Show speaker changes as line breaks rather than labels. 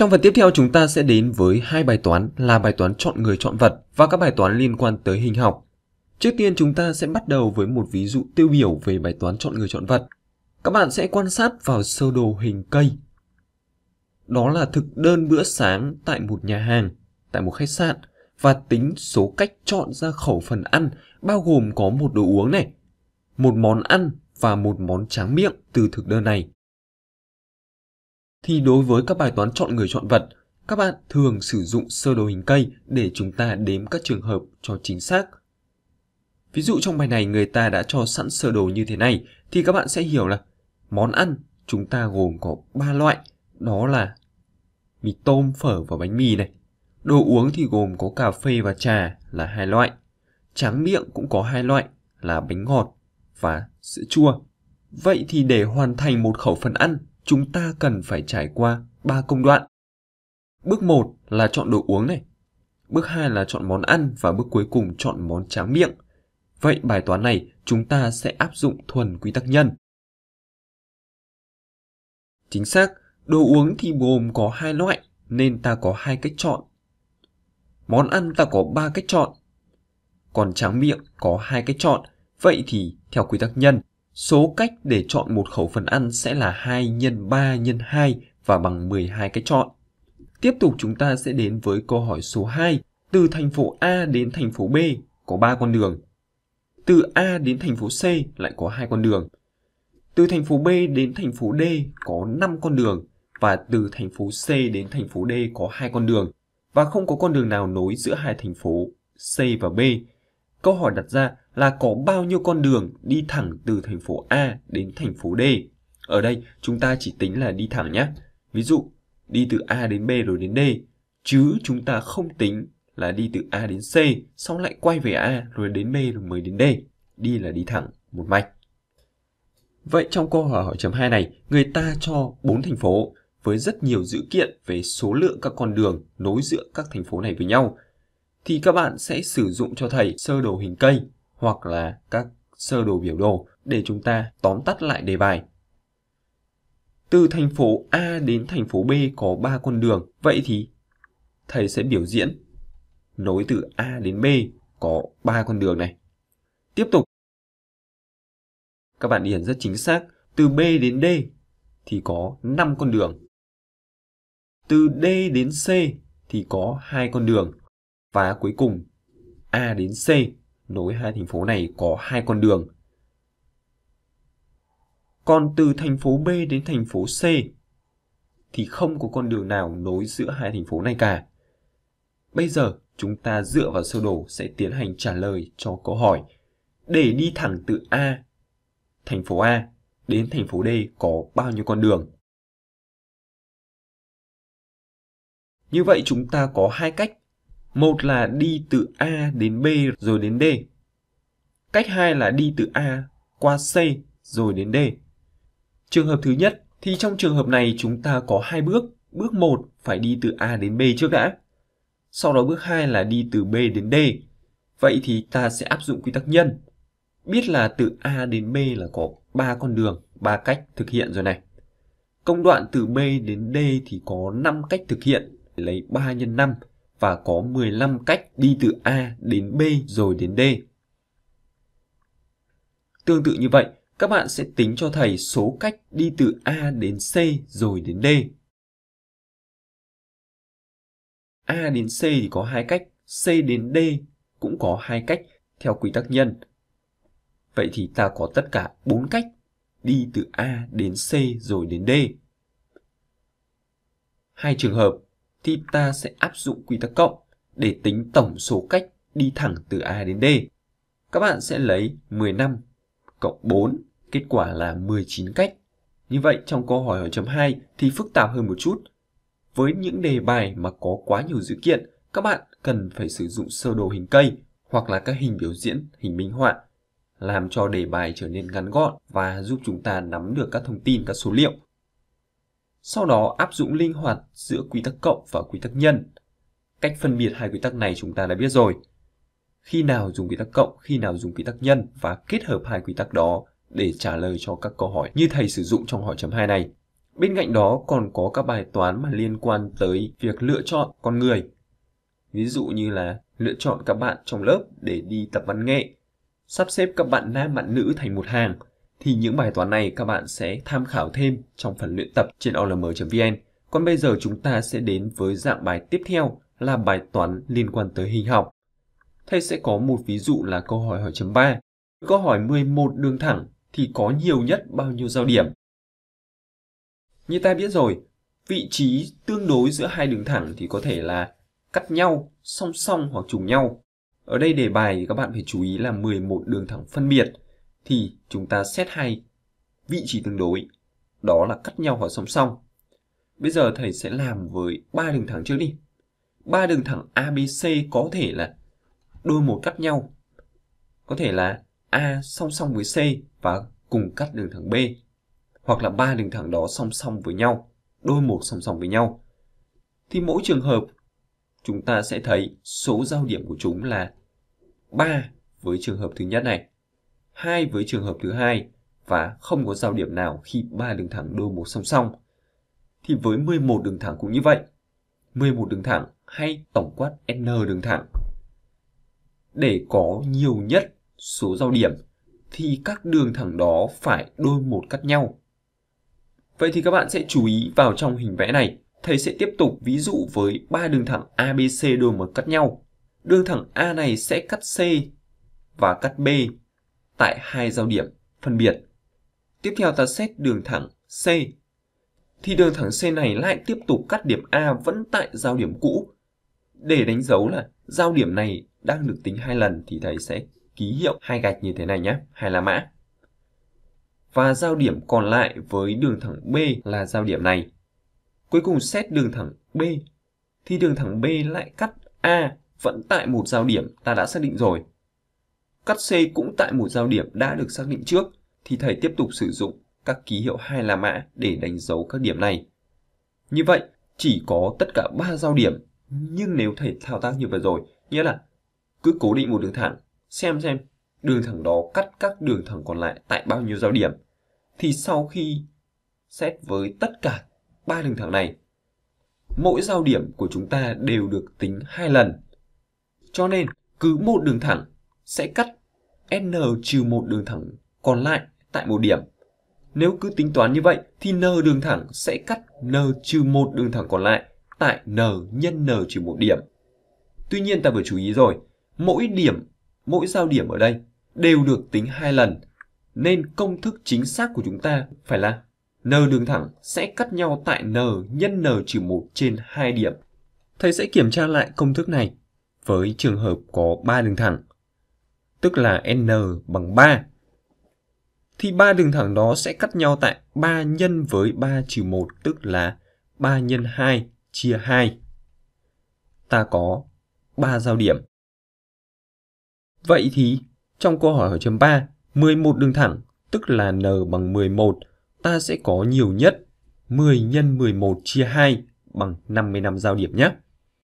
Trong phần tiếp theo chúng ta sẽ đến với hai bài toán là bài toán chọn người chọn vật và các bài toán liên quan tới hình học. Trước tiên chúng ta sẽ bắt đầu với một ví dụ tiêu biểu về bài toán chọn người chọn vật. Các bạn sẽ quan sát vào sơ đồ hình cây. Đó là thực đơn bữa sáng tại một nhà hàng, tại một khách sạn và tính số cách chọn ra khẩu phần ăn bao gồm có một đồ uống này, một món ăn và một món tráng miệng từ thực đơn này thì đối với các bài toán chọn người chọn vật, các bạn thường sử dụng sơ đồ hình cây để chúng ta đếm các trường hợp cho chính xác. Ví dụ trong bài này người ta đã cho sẵn sơ đồ như thế này thì các bạn sẽ hiểu là món ăn chúng ta gồm có 3 loại, đó là mì tôm, phở và bánh mì này. Đồ uống thì gồm có cà phê và trà là hai loại. Tráng miệng cũng có hai loại là bánh ngọt và sữa chua. Vậy thì để hoàn thành một khẩu phần ăn chúng ta cần phải trải qua ba công đoạn. Bước 1 là chọn đồ uống này. Bước 2 là chọn món ăn và bước cuối cùng chọn món tráng miệng. Vậy bài toán này chúng ta sẽ áp dụng thuần quy tắc nhân. Chính xác, đồ uống thì gồm có hai loại nên ta có hai cách chọn. Món ăn ta có ba cách chọn. Còn tráng miệng có hai cách chọn, vậy thì theo quy tắc nhân Số cách để chọn một khẩu phần ăn sẽ là 2 nhân 3 nhân 2 và bằng 12 cái chọn. Tiếp tục chúng ta sẽ đến với câu hỏi số 2. Từ thành phố A đến thành phố B có 3 con đường. Từ A đến thành phố C lại có 2 con đường. Từ thành phố B đến thành phố D có 5 con đường và từ thành phố C đến thành phố D có 2 con đường và không có con đường nào nối giữa hai thành phố C và B. Câu hỏi đặt ra là có bao nhiêu con đường đi thẳng từ thành phố A đến thành phố D. Ở đây chúng ta chỉ tính là đi thẳng nhé. Ví dụ đi từ A đến B rồi đến D, chứ chúng ta không tính là đi từ A đến C, xong lại quay về A rồi đến B rồi mới đến D. Đi là đi thẳng một mạch. Vậy trong câu hỏi hỏi chấm 2 này, người ta cho 4 thành phố với rất nhiều dữ kiện về số lượng các con đường nối giữa các thành phố này với nhau thì các bạn sẽ sử dụng cho thầy sơ đồ hình cây hoặc là các sơ đồ biểu đồ để chúng ta tóm tắt lại đề bài. Từ thành phố A đến thành phố B có 3 con đường, vậy thì thầy sẽ biểu diễn nối từ A đến B có 3 con đường này. Tiếp tục. Các bạn điền rất chính xác, từ B đến D thì có 5 con đường. Từ D đến C thì có hai con đường và cuối cùng A đến C nối hai thành phố này có hai con đường. Còn từ thành phố B đến thành phố C thì không có con đường nào nối giữa hai thành phố này cả. Bây giờ, chúng ta dựa vào sơ đồ sẽ tiến hành trả lời cho câu hỏi để đi thẳng từ A, thành phố A đến thành phố D có bao nhiêu con đường. Như vậy chúng ta có hai cách một là đi từ A đến B rồi đến D. Cách hai là đi từ A qua C rồi đến D. Trường hợp thứ nhất thì trong trường hợp này chúng ta có hai bước. Bước 1 phải đi từ A đến B trước đã. Sau đó bước 2 là đi từ B đến D. Vậy thì ta sẽ áp dụng quy tắc nhân. Biết là từ A đến B là có 3 con đường, 3 cách thực hiện rồi này. Công đoạn từ B đến D thì có 5 cách thực hiện, lấy 3 x 5 và có 15 cách đi từ A đến B rồi đến D. Tương tự như vậy, các bạn sẽ tính cho thầy số cách đi từ A đến C rồi đến D. A đến C thì có hai cách, C đến D cũng có hai cách theo quy tắc nhân. Vậy thì ta có tất cả 4 cách đi từ A đến C rồi đến D. Hai trường hợp thì ta sẽ áp dụng quy tắc cộng để tính tổng số cách đi thẳng từ A đến D. Các bạn sẽ lấy 10 năm cộng 4, kết quả là 19 cách. Như vậy trong câu hỏi hỏi chấm 2 thì phức tạp hơn một chút. Với những đề bài mà có quá nhiều dữ kiện, các bạn cần phải sử dụng sơ đồ hình cây hoặc là các hình biểu diễn, hình minh họa làm cho đề bài trở nên ngắn gọn và giúp chúng ta nắm được các thông tin, các số liệu sau đó áp dụng linh hoạt giữa quy tắc cộng và quy tắc nhân. Cách phân biệt hai quy tắc này chúng ta đã biết rồi. Khi nào dùng quy tắc cộng, khi nào dùng quy tắc nhân và kết hợp hai quy tắc đó để trả lời cho các câu hỏi như thầy sử dụng trong hỏi chấm 2 này. Bên cạnh đó còn có các bài toán mà liên quan tới việc lựa chọn con người. Ví dụ như là lựa chọn các bạn trong lớp để đi tập văn nghệ, sắp xếp các bạn nam bạn nữ thành một hàng – thì những bài toán này các bạn sẽ tham khảo thêm trong phần luyện tập trên olm.vn. Còn bây giờ chúng ta sẽ đến với dạng bài tiếp theo là bài toán liên quan tới hình học. Thầy sẽ có một ví dụ là câu hỏi hỏi chấm 3. Câu hỏi 11 đường thẳng thì có nhiều nhất bao nhiêu giao điểm? Như ta biết rồi, vị trí tương đối giữa hai đường thẳng thì có thể là cắt nhau, song song hoặc trùng nhau. Ở đây đề bài thì các bạn phải chú ý là 11 đường thẳng phân biệt thì chúng ta xét hai vị trí tương đối, đó là cắt nhau hoặc song song. Bây giờ thầy sẽ làm với ba đường thẳng trước đi. Ba đường thẳng ABC có thể là đôi một cắt nhau. Có thể là A song song với C và cùng cắt đường thẳng B hoặc là ba đường thẳng đó song song với nhau, đôi một song song với nhau. Thì mỗi trường hợp chúng ta sẽ thấy số giao điểm của chúng là 3 với trường hợp thứ nhất này hai với trường hợp thứ hai và không có giao điểm nào khi ba đường thẳng đôi một song song. Thì với 11 đường thẳng cũng như vậy. 11 đường thẳng hay tổng quát n đường thẳng. Để có nhiều nhất số giao điểm thì các đường thẳng đó phải đôi một cắt nhau. Vậy thì các bạn sẽ chú ý vào trong hình vẽ này, thầy sẽ tiếp tục ví dụ với ba đường thẳng ABC đôi một cắt nhau. Đường thẳng A này sẽ cắt C và cắt B tại hai giao điểm phân biệt. Tiếp theo ta xét đường thẳng C. Thì đường thẳng C này lại tiếp tục cắt điểm A vẫn tại giao điểm cũ. Để đánh dấu là giao điểm này đang được tính hai lần thì thầy sẽ ký hiệu hai gạch như thế này nhé, hai là mã. Và giao điểm còn lại với đường thẳng B là giao điểm này. Cuối cùng xét đường thẳng B thì đường thẳng B lại cắt A vẫn tại một giao điểm ta đã xác định rồi. Cắt C cũng tại một giao điểm đã được xác định trước thì thầy tiếp tục sử dụng các ký hiệu hai la mã để đánh dấu các điểm này. Như vậy, chỉ có tất cả ba giao điểm, nhưng nếu thầy thao tác như vừa rồi, nghĩa là cứ cố định một đường thẳng, xem xem đường thẳng đó cắt các đường thẳng còn lại tại bao nhiêu giao điểm, thì sau khi xét với tất cả ba đường thẳng này, mỗi giao điểm của chúng ta đều được tính hai lần. Cho nên, cứ một đường thẳng sẽ cắt n trừ một đường thẳng còn lại tại một điểm. Nếu cứ tính toán như vậy thì n đường thẳng sẽ cắt n trừ một đường thẳng còn lại tại n nhân n trừ một điểm. Tuy nhiên ta vừa chú ý rồi, mỗi điểm, mỗi giao điểm ở đây đều được tính hai lần nên công thức chính xác của chúng ta phải là n đường thẳng sẽ cắt nhau tại n nhân n trừ một trên hai điểm. Thầy sẽ kiểm tra lại công thức này với trường hợp có ba đường thẳng tức là n bằng 3. Thì ba đường thẳng đó sẽ cắt nhau tại 3 nhân với 3 trừ 1 tức là 3 nhân 2 chia 2. Ta có 3 giao điểm. Vậy thì trong câu hỏi hỏi chấm 3, 11 đường thẳng tức là n bằng 11, ta sẽ có nhiều nhất 10 nhân 11 chia 2 bằng 55 giao điểm nhé.